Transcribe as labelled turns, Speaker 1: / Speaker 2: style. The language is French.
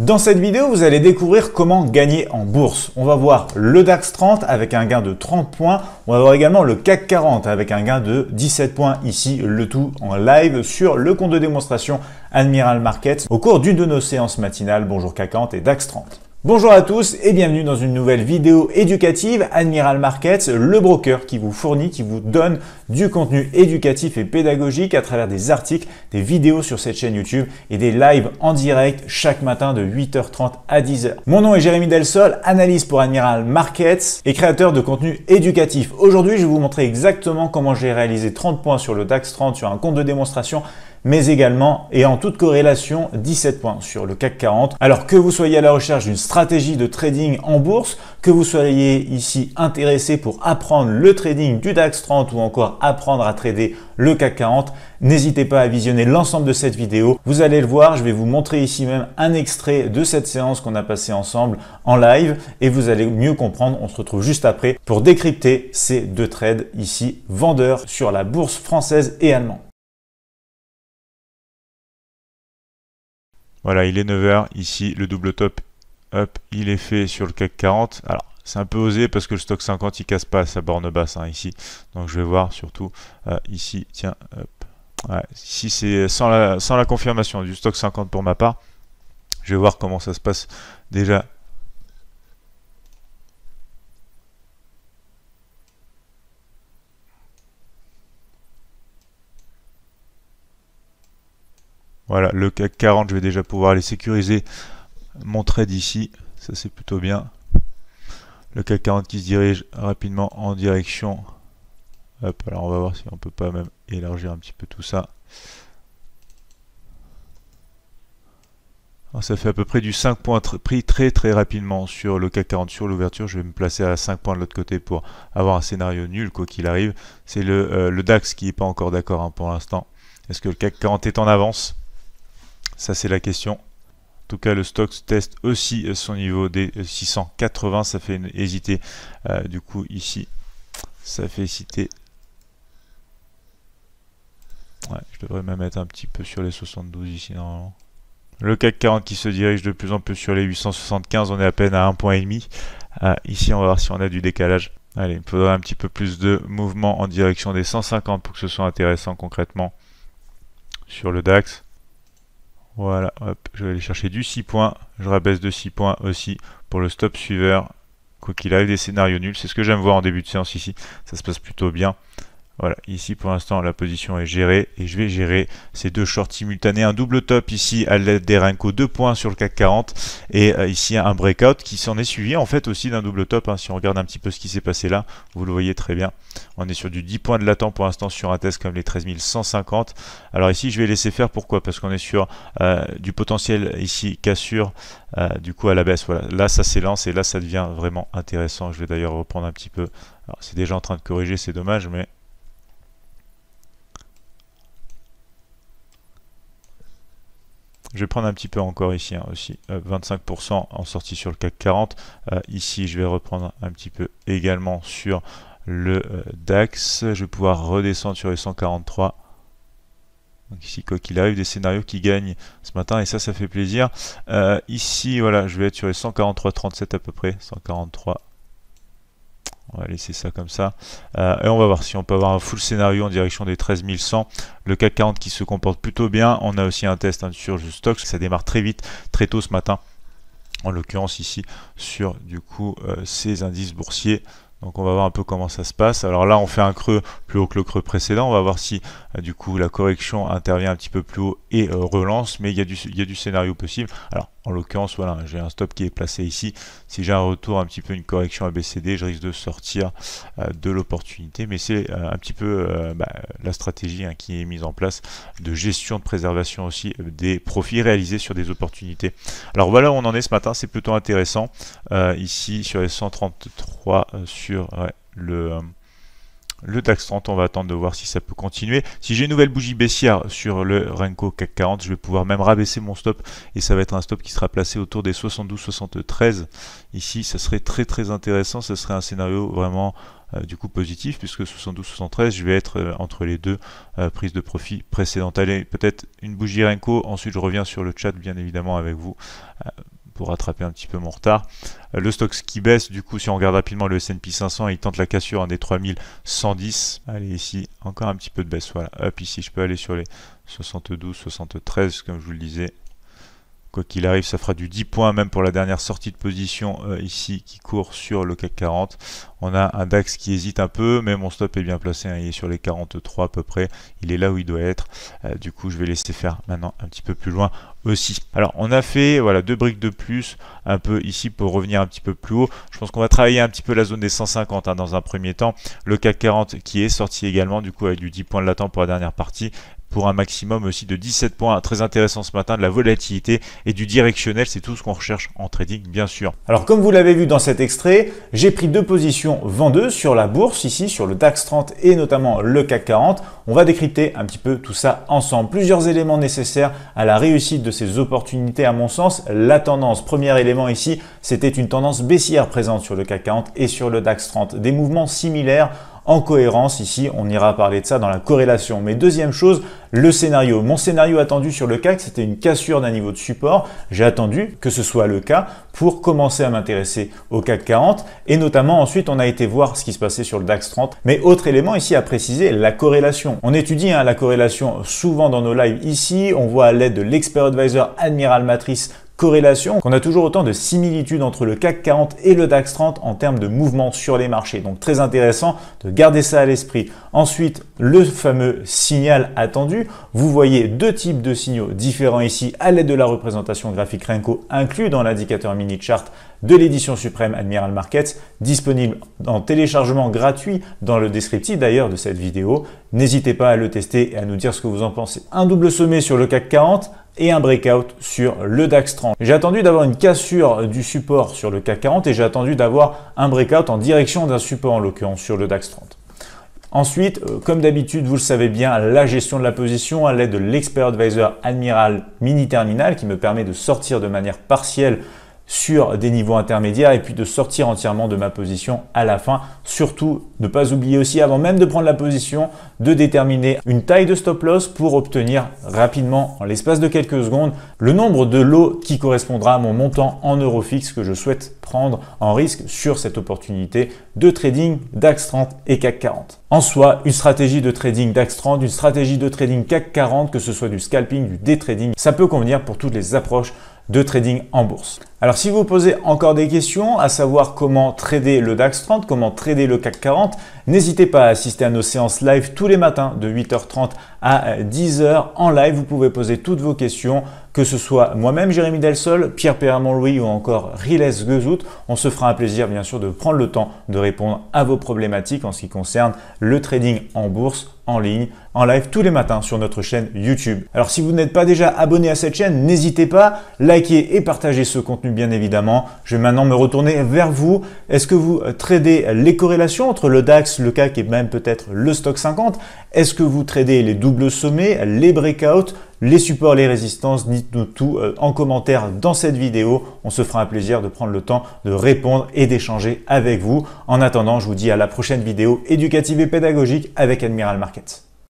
Speaker 1: Dans cette vidéo, vous allez découvrir comment gagner en bourse. On va voir le DAX 30 avec un gain de 30 points. On va voir également le CAC 40 avec un gain de 17 points ici, le tout en live sur le compte de démonstration Admiral Markets au cours d'une de nos séances matinales. Bonjour CAC 40 et DAX 30. Bonjour à tous et bienvenue dans une nouvelle vidéo éducative Admiral Markets, le broker qui vous fournit, qui vous donne du contenu éducatif et pédagogique à travers des articles, des vidéos sur cette chaîne YouTube et des lives en direct chaque matin de 8h30 à 10h. Mon nom est Jérémy Delsol, analyste pour Admiral Markets et créateur de contenu éducatif. Aujourd'hui, je vais vous montrer exactement comment j'ai réalisé 30 points sur le DAX 30 sur un compte de démonstration mais également et en toute corrélation 17 points sur le CAC 40. Alors que vous soyez à la recherche d'une stratégie de trading en bourse, que vous soyez ici intéressé pour apprendre le trading du DAX 30 ou encore apprendre à trader le CAC 40, n'hésitez pas à visionner l'ensemble de cette vidéo. Vous allez le voir, je vais vous montrer ici même un extrait de cette séance qu'on a passée ensemble en live et vous allez mieux comprendre. On se retrouve juste après pour décrypter ces deux trades ici vendeurs sur la bourse française et allemande. Voilà, il est 9h. Ici, le double top, hop, il est fait sur le CAC 40. Alors, c'est un peu osé parce que le stock 50, il casse pas sa borne basse hein, ici. Donc, je vais voir surtout euh, ici. Tiens, hop. ici, c'est sans sans la confirmation du stock 50 pour ma part. Je vais voir comment ça se passe déjà Voilà, le CAC 40, je vais déjà pouvoir aller sécuriser. Mon trade ici, ça c'est plutôt bien. Le CAC 40 qui se dirige rapidement en direction. Hop, alors on va voir si on peut pas même élargir un petit peu tout ça. ça fait à peu près du 5 points pris très très rapidement sur le CAC 40 sur l'ouverture. Je vais me placer à 5 points de l'autre côté pour avoir un scénario nul quoi qu'il arrive. C'est le, euh, le, DAX qui n'est pas encore d'accord hein, pour l'instant. Est-ce que le CAC 40 est en avance ça, c'est la question. En tout cas, le stock teste aussi son niveau des 680. Ça fait hésiter. Euh, du coup, ici, ça fait hésiter. Ouais, je devrais même être un petit peu sur les 72 ici, normalement. Le CAC 40 qui se dirige de plus en plus sur les 875. On est à peine à 1,5. Euh, ici, on va voir si on a du décalage. Allez, il faudrait un petit peu plus de mouvement en direction des 150 pour que ce soit intéressant concrètement sur le DAX. Voilà, je vais aller chercher du 6 points. Je rabaisse de 6 points aussi pour le stop suiveur. Quoi qu'il arrive, des scénarios nuls. C'est ce que j'aime voir en début de séance ici. Ça se passe plutôt bien. Voilà, ici pour l'instant la position est gérée et je vais gérer ces deux shorts simultanés. Un double top ici à l'aide des Renko, deux points sur le CAC 40 et euh, ici un breakout qui s'en est suivi en fait aussi d'un double top. Hein. Si on regarde un petit peu ce qui s'est passé là, vous le voyez très bien. On est sur du 10 points de latent pour l'instant sur un test comme les 13150. Alors ici je vais laisser faire, pourquoi Parce qu'on est sur euh, du potentiel ici cassure euh, du coup à la baisse. Voilà, là ça s'élance et là ça devient vraiment intéressant. Je vais d'ailleurs reprendre un petit peu. Alors c'est déjà en train de corriger, c'est dommage, mais Je vais prendre un petit peu encore ici hein, aussi, 25% euh, en sortie sur le CAC 40. Euh, ici, je vais reprendre un petit peu également sur le euh, DAX. Je vais pouvoir redescendre sur les 143. Donc ici, quoi qu'il arrive, des scénarios qui gagnent ce matin et ça, ça fait plaisir. ici, voilà, je vais être sur les 143,37 à peu près, 143. On va laisser ça comme ça. Euh, et on va voir si on peut avoir un full scénario en direction des 13100. Le CAC 40 qui se comporte plutôt bien. On a aussi un test hein, sur le stock. Ça démarre très vite, très tôt ce matin. En l'occurrence ici sur du coup euh, ces indices boursiers. Donc on va voir un peu comment ça se passe. Alors là on fait un creux plus haut que le creux précédent. On va voir si euh, du coup la correction intervient un petit peu plus haut et relance. Mais il y, a du, il y a du scénario possible. Alors en l'occurrence, voilà, j'ai un stop qui est placé ici. Si j'ai un retour, un petit peu une correction ABCD, je risque de sortir euh, de l'opportunité. Mais c'est euh, un petit peu euh, bah, la stratégie hein, qui est mise en place de gestion de préservation aussi des profits réalisés sur des opportunités. Alors voilà où on en est ce matin, c'est plutôt intéressant. ici sur les 133 sur le le DAX 30. On va attendre de voir si ça peut continuer. Si j'ai une nouvelle bougie baissière sur le Renko CAC 40, je vais pouvoir même rabaisser mon stop et ça va être un stop qui sera placé autour des 72-73. Ici, ça serait très très intéressant. Ça serait un scénario vraiment euh, du coup positif puisque 72-73 je vais être euh, entre les deux euh, prises de profit précédentes. Allez, peut-être une bougie Renko, ensuite je reviens sur le chat bien évidemment avec vous rattraper un petit peu mon retard. Euh, le stock qui baisse, du coup, si on regarde rapidement le S&P 500, il tente la cassure en hein, des 3110. Allez, ici, encore un petit peu de baisse. Voilà, hop, ici, je peux aller sur les 72, 73, comme je vous le disais, Quoi qu'il arrive, ça fera du 10 points même pour la dernière sortie de position euh, ici qui court sur le CAC 40. On a un DAX qui hésite un peu, mais mon stop est bien placé. Hein. il est sur les 43 à peu près. Il est là où il doit être. Euh, du coup, je vais laisser faire maintenant un petit peu plus loin aussi. Alors, on a fait voilà deux briques de plus un peu ici pour revenir un petit peu plus haut. Je pense qu'on va travailler un petit peu la zone des 150 hein, dans un premier temps. Le CAC 40 qui est sorti également du coup avec du 10 points de latent pour la dernière partie pour un maximum aussi de 17 points. Très intéressant ce matin, de la volatilité et du directionnel, c'est tout ce qu'on recherche en trading bien sûr. Alors comme vous l'avez vu dans cet extrait, j'ai pris deux positions vendeuses sur la bourse, ici sur le DAX 30 et notamment le CAC 40. On va décrypter un petit peu tout ça ensemble. Plusieurs éléments nécessaires à la réussite de ces opportunités à mon sens. La tendance, premier élément ici, c'était une tendance baissière présente sur le CAC 40 et sur le DAX 30. Des mouvements similaires en cohérence. Ici, on ira parler de ça dans la corrélation. Mais deuxième chose, le scénario. Mon scénario attendu sur le CAC, c'était une cassure d'un niveau de support. J'ai attendu que ce soit le cas pour commencer à m'intéresser au CAC 40. Et notamment, ensuite, on a été voir ce qui se passait sur le DAX 30. Mais autre élément ici à préciser, la corrélation. On étudie hein, la corrélation souvent dans nos lives ici. On voit à l'aide de l'expert advisor Admiral Matrice corrélation qu'on a toujours autant de similitudes entre le CAC 40 et le DAX 30 en termes de mouvement sur les marchés. Donc très intéressant de garder ça à l'esprit. Ensuite, le fameux signal attendu. Vous voyez deux types de signaux différents ici à l'aide de la représentation graphique Renko inclus dans l'indicateur mini chart de l'édition suprême Admiral Markets, disponible en téléchargement gratuit dans le descriptif d'ailleurs de cette vidéo. N'hésitez pas à le tester et à nous dire ce que vous en pensez. Un double sommet sur le CAC 40 et un breakout sur le DAX 30. J'ai attendu d'avoir une cassure du support sur le CAC 40 et j'ai attendu d'avoir un breakout en direction d'un support en l'occurrence sur le DAX 30. Ensuite, euh, comme d'habitude, vous le savez bien, la gestion de la position à l'aide de l'Expert Advisor Admiral Mini Terminal qui me permet de sortir de manière partielle sur des niveaux intermédiaires et puis de sortir entièrement de ma position à la fin. Surtout, ne pas oublier aussi, avant même de prendre la position, de déterminer une taille de stop loss pour obtenir rapidement, en l'espace de quelques secondes, le nombre de lots qui correspondra à mon montant en euros fixe que je souhaite prendre en risque sur cette opportunité de trading DAX 30 et CAC 40. En soi, une stratégie de trading DAX 30, une stratégie de trading CAC 40, que ce soit du scalping, du day trading, ça peut convenir pour toutes les approches de trading en bourse. Alors si vous posez encore des questions, à savoir comment trader le DAX 30, comment trader le CAC 40, n'hésitez pas à assister à nos séances live tous les matins de 8h30 à 10h en live. Vous pouvez poser toutes vos questions que ce soit moi-même, Jérémy Delsol, Pierre Perramont-Louis ou encore Riles Gezout, on se fera un plaisir bien sûr de prendre le temps de répondre à vos problématiques en ce qui concerne le trading en bourse, en ligne, en live tous les matins sur notre chaîne YouTube. Alors si vous n'êtes pas déjà abonné à cette chaîne, n'hésitez pas, likez et partagez ce contenu bien évidemment. Je vais maintenant me retourner vers vous. Est-ce que vous tradez les corrélations entre le DAX, le CAC et même peut-être le stock 50 Est-ce que vous tradez les doubles sommets, les breakouts les supports, les résistances, dites-nous tout euh, en commentaire dans cette vidéo. On se fera un plaisir de prendre le temps de répondre et d'échanger avec vous. En attendant, je vous dis à la prochaine vidéo éducative et pédagogique avec Admiral Markets.